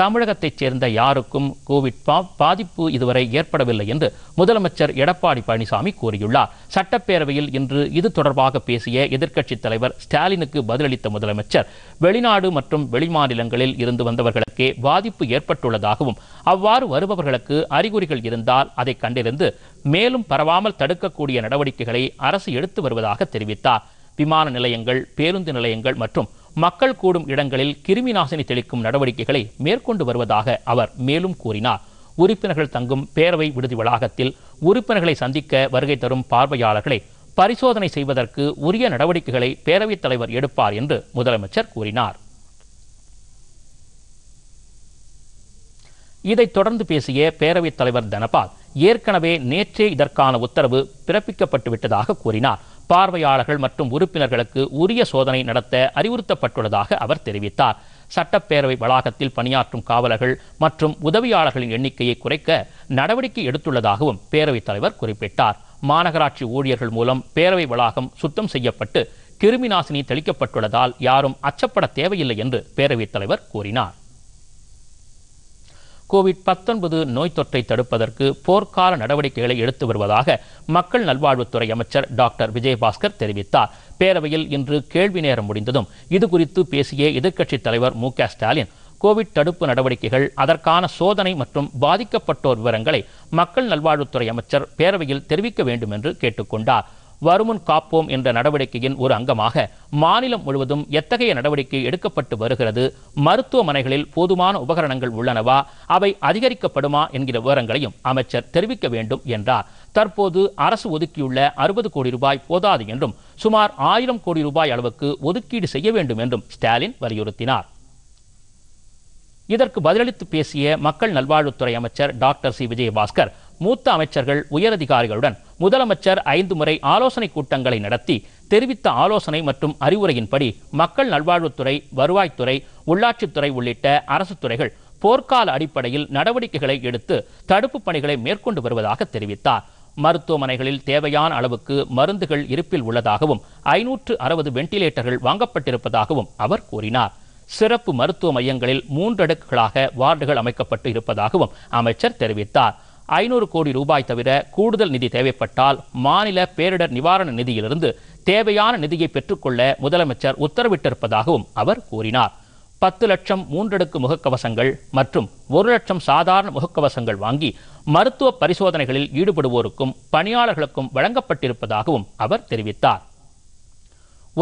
தமிழகத்தைச் சேர்ந்த யாருக்கும் கோவிட் பாதிப்பு இதுவரை ஏற்படவில்லை என்று முதலமைச்சர் எடப்பாடி பழனிசாமி கூறியுள்ளார் சட்டப்பேரவையில் இன்று இது தொடர்பாக பேசிய எதிர்க்கட்சித் தலைவர் ஸ்டாலினுக்கு பதிலளித்த முதலமைச்சர் வெளிநாடு மற்றும் வெளிமாநிலங்களில் இருந்து வந்தவர்களுக்கே பாதிப்பு ஏற்பட்டுள்ளதாகவும் அவ்வாறு வருபவர்களுக்கு அறிகுறிகள் இருந்தால் அதை கண்டிருந்து மேலும் பரவாமல் தடுக்கக்கூடிய நடவடிக்கைகளை அரசு எடுத்து வருவதாக தெரிவித்தார் விமான நிலையங்கள் பேருந்து நிலையங்கள் மற்றும் மக்கள் கூடும் இடங்களில் கிருமி நாசினி தெளிக்கும் நடவடிக்கைகளை மேற்கொண்டு வருவதாக அவர் மேலும் கூறினார் உறுப்பினர்கள் தங்கும் பேரவை விடுதி வளாகத்தில் உறுப்பினர்களை சந்திக்க வருகை தரும் பார்வையாளர்களை பரிசோதனை செய்வதற்கு உரிய நடவடிக்கைகளை பேரவைத் தலைவர் எடுப்பார் என்று முதலமைச்சர் கூறினார் இதைத் தொடர்ந்து பேசிய பேரவைத் தலைவர் தனபால் ஏற்கனவே நேற்றே இதற்கான உத்தரவு பிறப்பிக்கப்பட்டுவிட்டதாக கூறினார் பார்வையாளர்கள் மற்றும் உறுப்பினர்களுக்கு உரிய சோதனை நடத்த அறிவுறுத்தப்பட்டுள்ளதாக அவர் தெரிவித்தார் சட்டப்பேரவை வளாகத்தில் பணியாற்றும் காவலர்கள் மற்றும் உதவியாளர்களின் எண்ணிக்கையை குறைக்க நடவடிக்கை எடுத்துள்ளதாகவும் பேரவைத் தலைவர் குறிப்பிட்டார் மாநகராட்சி ஊழியர்கள் மூலம் பேரவை வளாகம் சுத்தம் செய்யப்பட்டு கிருமி நாசினி தெளிக்கப்பட்டுள்ளதால் யாரும் அச்சப்பட தேவையில்லை என்று பேரவைத் தலைவர் கூறினார் கோவிட் பத்தொன்பது நோய் தொற்றை தடுப்பதற்கு போர்க்கால நடவடிக்கைகளை எடுத்து வருவதாக மக்கள் நல்வாழ்வுத்துறை அமைச்சர் டாக்டர் விஜயபாஸ்கர் தெரிவித்தார் பேரவையில் இன்று கேள்வி நேரம் முடிந்ததும் இதுகுறித்து பேசிய எதிர்க்கட்சித் தலைவர் மு ஸ்டாலின் கோவிட் தடுப்பு நடவடிக்கைகள் அதற்கான சோதனை மற்றும் பாதிக்கப்பட்டோர் விவரங்களை மக்கள் நல்வாழ்வுத்துறை அமைச்சர் பேரவையில் தெரிவிக்க வேண்டும் என்று கேட்டுக்கொண்டார் வருமுன் காப்போம் என்ற நடவடிக்கையின் ஒரு அங்கமாக மாநிலம் முழுவதும் எத்தகைய நடவடிக்கை எடுக்கப்பட்டு வருகிறது மருத்துவமனைகளில் போதுமான உபகரணங்கள் உள்ளனவா அவை அதிகரிக்கப்படுமா என்கிற விவரங்களையும் அமைச்சர் தெரிவிக்க வேண்டும் என்றார் தற்போது அரசு ஒதுக்கியுள்ள அறுபது கோடி ரூபாய் போதாது என்றும் சுமார் ஆயிரம் கோடி ரூபாய் அளவுக்கு ஒதுக்கீடு செய்ய வேண்டும் என்றும் ஸ்டாலின் வலியுறுத்தினார் இதற்கு பதிலளித்து பேசிய மக்கள் நல்வாழ்வுத்துறை அமைச்சர் டாக்டர் சி விஜயபாஸ்கர் மூத்த அமைச்சர்கள் உயரதிகாரிகளுடன் முதலமைச்சர் ஐந்து முறை ஆலோசனை கூட்டங்களை நடத்தி தெரிவித்த ஆலோசனை மற்றும் அறிவுரையின்படி மக்கள் நல்வாழ்வுத்துறை வருவாய்த்துறை உள்ளாட்சித்துறை உள்ளிட்ட அரசு துறைகள் போர்க்கால அடிப்படையில் நடவடிக்கைகளை எடுத்து தடுப்பு பணிகளை மேற்கொண்டு வருவதாக தெரிவித்தார் மருத்துவமனைகளில் தேவையான அளவுக்கு மருந்துகள் இருப்பில் உள்ளதாகவும் ஐநூற்று அறுபது வெண்டிலேட்டர்கள் வாங்கப்பட்டிருப்பதாகவும் அவர் கூறினார் சிறப்பு மருத்துவ மையங்களில் மூன்றடுக்குகளாக வார்டுகள் அமைக்கப்பட்டு இருப்பதாகவும் அமைச்சர் தெரிவித்தார் ஐநூறு கோடி ரூபாய் தவிர கூடுதல் நிதி தேவைப்பட்டால் மாநில பேரிடர் நிவாரண நிதியிலிருந்து தேவையான நிதியை பெற்றுக்கொள்ள முதலமைச்சர் உத்தரவிட்டிருப்பதாகவும் அவர் கூறினார் பத்து லட்சம் மூன்றடுக்கு முகக்கவசங்கள் மற்றும் ஒரு லட்சம் சாதாரண முகக்கவசங்கள் வாங்கி மருத்துவ பரிசோதனைகளில் ஈடுபடுவோருக்கும் பணியாளர்களுக்கும் வழங்கப்பட்டிருப்பதாகவும் அவர் தெரிவித்தார்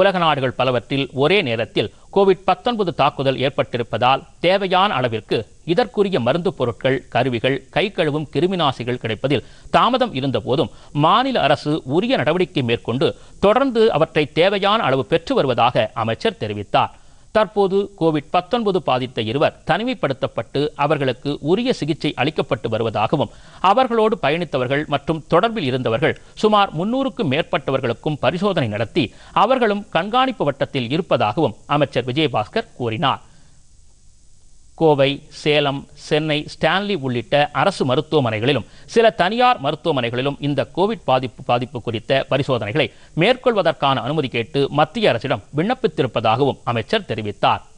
உலக நாடுகள் பலவற்றில் ஒரே நேரத்தில் கோவிட் பத்தொன்பது தாக்குதல் ஏற்பட்டிருப்பதால் தேவையான அளவிற்கு இதற்குரிய மருந்து பொருட்கள் கருவிகள் கை கழுவும் கிருமிநாசிகள் கிடைப்பதில் தாமதம் இருந்தபோதும் மாநில அரசு உரிய நடவடிக்கை மேற்கொண்டு தொடர்ந்து அவற்றை தேவையான அளவு பெற்று வருவதாக அமைச்சர் தெரிவித்தார் தற்போது கோவிட் பத்தொன்பது பாதித்த இருவர் தனிமைப்படுத்தப்பட்டு அவர்களுக்கு உரிய சிகிச்சை அளிக்கப்பட்டு வருவதாகவும் அவர்களோடு பயணித்தவர்கள் மற்றும் தொடர்பில் இருந்தவர்கள் சுமார் முன்னூறுக்கும் மேற்பட்டவர்களுக்கும் பரிசோதனை நடத்தி அவர்களும் கண்காணிப்பு வட்டத்தில் இருப்பதாகவும் அமைச்சர் விஜயபாஸ்கர் கூறினார் கோவை சேலம் சென்னை ஸ்டான்லி உள்ளிட்ட அரசு மருத்துவமனைகளிலும் சில தனியார் மருத்துவமனைகளிலும் இந்த கோவிட் பாதிப்பு பாதிப்பு குறித்த பரிசோதனைகளை மேற்கொள்வதற்கான அனுமதி கேட்டு மத்திய அரசிடம் விண்ணப்பித்திருப்பதாகவும் அமைச்சர் தெரிவித்தார்